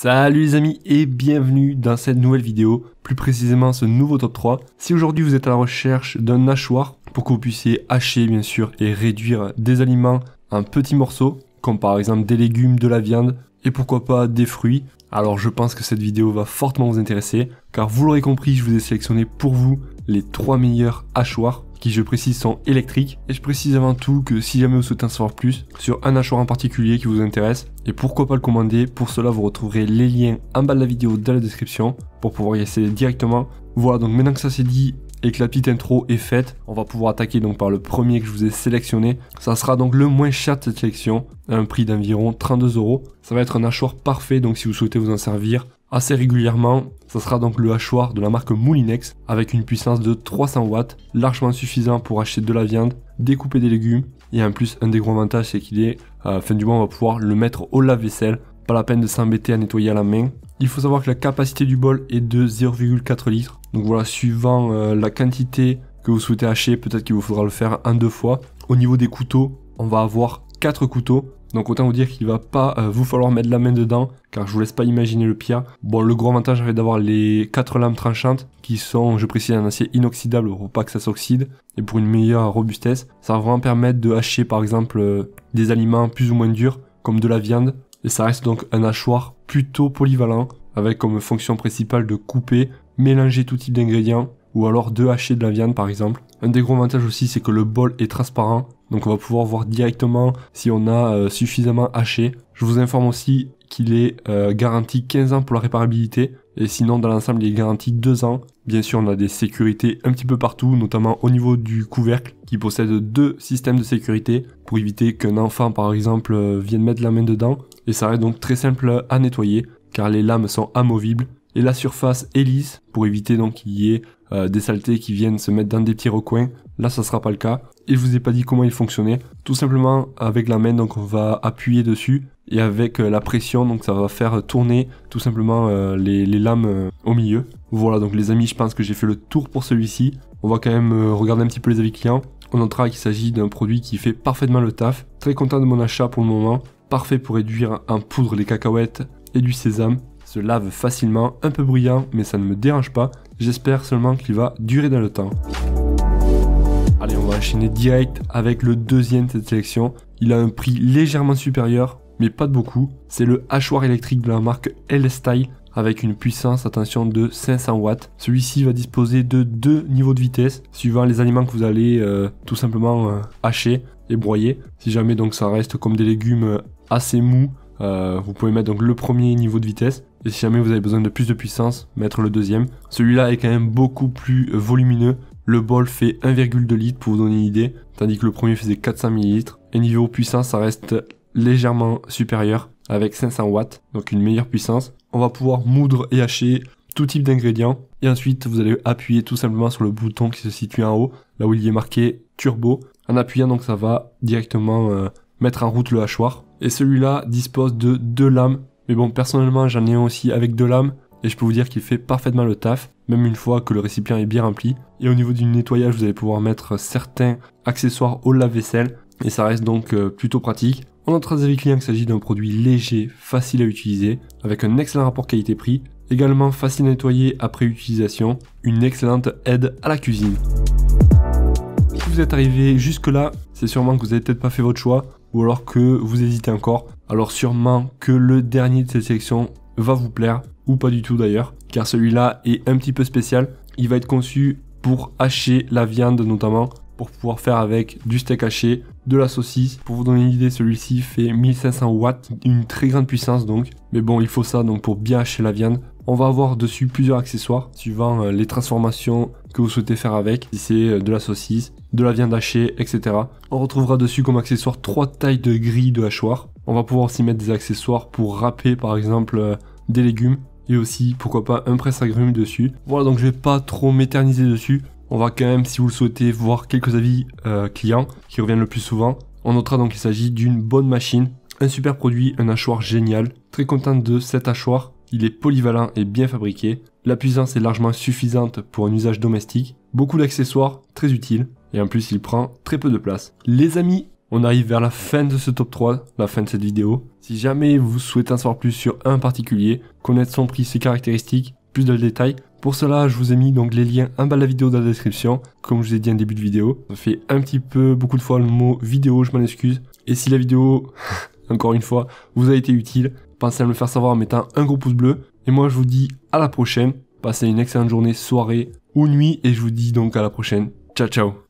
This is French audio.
Salut les amis et bienvenue dans cette nouvelle vidéo, plus précisément ce nouveau top 3. Si aujourd'hui vous êtes à la recherche d'un hachoir pour que vous puissiez hacher bien sûr et réduire des aliments en petits morceaux, comme par exemple des légumes, de la viande, et pourquoi pas des fruits. Alors je pense que cette vidéo va fortement vous intéresser car vous l'aurez compris, je vous ai sélectionné pour vous les trois meilleurs hachoirs qui je précise sont électriques et je précise avant tout que si jamais vous souhaitez en savoir plus sur un hachoir en particulier qui vous intéresse et pourquoi pas le commander, pour cela vous retrouverez les liens en bas de la vidéo dans la description pour pouvoir y accéder directement. Voilà donc maintenant que ça c'est dit, et que la petite intro est faite, on va pouvoir attaquer donc par le premier que je vous ai sélectionné. Ça sera donc le moins cher de cette sélection, à un prix d'environ 32 euros. Ça va être un hachoir parfait, donc si vous souhaitez vous en servir assez régulièrement, ça sera donc le hachoir de la marque Moulinex avec une puissance de 300 watts, largement suffisant pour acheter de la viande, découper des légumes et en plus un des gros avantages c'est qu'il est, euh, fin du mois on va pouvoir le mettre au lave-vaisselle, pas la peine de s'embêter à nettoyer à la main, il faut savoir que la capacité du bol est de 0,4 litres. Donc voilà, suivant euh, la quantité que vous souhaitez hacher, peut-être qu'il vous faudra le faire un, deux fois. Au niveau des couteaux, on va avoir 4 couteaux. Donc autant vous dire qu'il va pas euh, vous falloir mettre la main dedans, car je vous laisse pas imaginer le pire. Bon, le gros avantage c'est d'avoir les 4 lames tranchantes, qui sont, je précise, un acier inoxydable pour pas que ça s'oxyde, et pour une meilleure robustesse. Ça va vraiment permettre de hacher par exemple euh, des aliments plus ou moins durs, comme de la viande, et ça reste donc un hachoir plutôt polyvalent, avec comme fonction principale de couper, mélanger tout type d'ingrédients, ou alors de hacher de la viande par exemple. Un des gros avantages aussi, c'est que le bol est transparent, donc on va pouvoir voir directement si on a euh, suffisamment haché. Je vous informe aussi qu'il est euh, garanti 15 ans pour la réparabilité, et sinon, dans l'ensemble, il est garanti 2 ans. Bien sûr, on a des sécurités un petit peu partout, notamment au niveau du couvercle, qui possède deux systèmes de sécurité pour éviter qu'un enfant, par exemple, euh, vienne mettre la main dedans. Et ça reste donc très simple à nettoyer, car les lames sont amovibles. Et la surface est lisse pour éviter donc qu'il y ait euh, des saletés qui viennent se mettre dans des petits recoins. Là, ça sera pas le cas. Et je vous ai pas dit comment il fonctionnait. Tout simplement, avec la main, donc on va appuyer dessus et avec euh, la pression, donc ça va faire tourner tout simplement euh, les, lames euh, au milieu. Voilà, donc les amis, je pense que j'ai fait le tour pour celui-ci. On va quand même regarder un petit peu les avis clients. On notera qu'il s'agit d'un produit qui fait parfaitement le taf. Très content de mon achat pour le moment. Parfait pour réduire en poudre les cacahuètes et du sésame. Se lave facilement, un peu bruyant, mais ça ne me dérange pas. J'espère seulement qu'il va durer dans le temps. Allez, on va enchaîner direct avec le deuxième de cette sélection. Il a un prix légèrement supérieur mais pas de beaucoup. C'est le hachoir électrique de la marque L-Style avec une puissance, attention, de 500 watts. Celui-ci va disposer de deux niveaux de vitesse suivant les aliments que vous allez euh, tout simplement euh, hacher et broyer. Si jamais donc ça reste comme des légumes euh, assez mous, vous pouvez mettre donc le premier niveau de vitesse. Et si jamais vous avez besoin de plus de puissance, mettre le deuxième. Celui-là est quand même beaucoup plus volumineux. Le bol fait 1,2 litre pour vous donner une idée, tandis que le premier faisait 400 ml. Et niveau puissance, ça reste légèrement supérieur avec 500 watts, donc une meilleure puissance. On va pouvoir moudre et hacher tout type d'ingrédients. Et ensuite, vous allez appuyer tout simplement sur le bouton qui se situe en haut, là où il est marqué turbo. En appuyant, donc ça va directement euh, mettre en route le hachoir. Et celui-là dispose de deux lames. Mais bon, personnellement, j'en ai un aussi avec deux lames. Et je peux vous dire qu'il fait parfaitement le taf, même une fois que le récipient est bien rempli. Et au niveau du nettoyage, vous allez pouvoir mettre certains accessoires au lave-vaisselle. Et ça reste donc euh, plutôt pratique. On trois avis client qu'il s'agit d'un produit léger, facile à utiliser, avec un excellent rapport qualité-prix, également facile à nettoyer après utilisation, une excellente aide à la cuisine. Si vous êtes arrivé jusque là, c'est sûrement que vous n'avez peut-être pas fait votre choix, ou alors que vous hésitez encore, alors sûrement que le dernier de cette sélection va vous plaire, ou pas du tout d'ailleurs, car celui-là est un petit peu spécial, il va être conçu pour hacher la viande notamment, pour pouvoir faire avec du steak haché, de la saucisse. Pour vous donner une idée, celui-ci fait 1500 watts, une très grande puissance donc. Mais bon, il faut ça donc pour bien hacher la viande. On va avoir dessus plusieurs accessoires suivant euh, les transformations que vous souhaitez faire avec, si c'est euh, de la saucisse, de la viande hachée, etc. On retrouvera dessus comme accessoires trois tailles de grilles de hachoir. On va pouvoir aussi mettre des accessoires pour râper par exemple euh, des légumes et aussi pourquoi pas un presse agrumes dessus. Voilà donc je vais pas trop m'éterniser dessus. On va quand même, si vous le souhaitez, voir quelques avis euh, clients qui reviennent le plus souvent. On notera donc qu'il s'agit d'une bonne machine, un super produit, un hachoir génial. Très content de cet hachoir. Il est polyvalent et bien fabriqué. La puissance est largement suffisante pour un usage domestique. Beaucoup d'accessoires, très utiles. Et en plus, il prend très peu de place. Les amis, on arrive vers la fin de ce top 3, la fin de cette vidéo. Si jamais vous souhaitez en savoir plus sur un particulier, connaître son prix, ses caractéristiques, plus de détails, pour cela, je vous ai mis donc les liens en bas de la vidéo dans la description, comme je vous ai dit en début de vidéo. Ça fait un petit peu, beaucoup de fois le mot vidéo, je m'en excuse. Et si la vidéo, encore une fois, vous a été utile, pensez à me le faire savoir en mettant un gros pouce bleu. Et moi, je vous dis à la prochaine. Passez une excellente journée, soirée ou nuit. Et je vous dis donc à la prochaine. Ciao, ciao